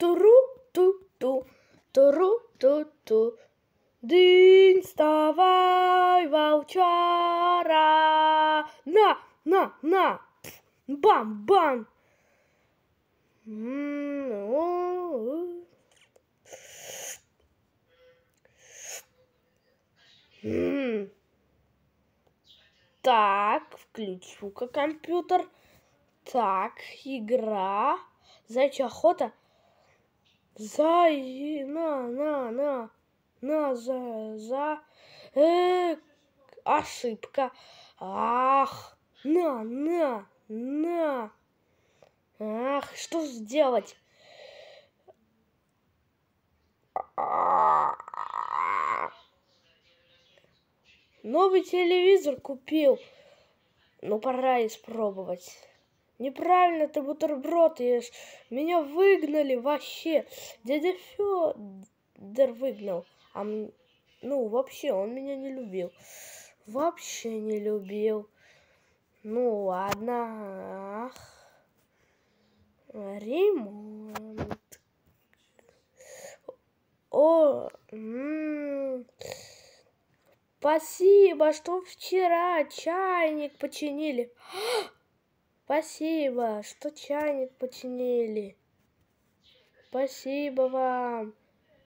Туру-ту-ту, туру-ту-ту. Дынь, вставай, волчара. На, на, на. Бам-бам. Так, включу-ка компьютер. Так, игра. Зайчья охота. За на на на на за за э, ошибка. Ах, на на на. Ах, что сделать? Новый телевизор купил. но пора испробовать. Неправильно ты бутерброд ешь. Меня выгнали вообще. Дядя Федор выгнал. А, ну, вообще, он меня не любил. Вообще не любил. Ну, ладно. Ах. Ремонт. О, м -м. спасибо, что вчера чайник починили. А, Спасибо, что чайник починили. Спасибо вам.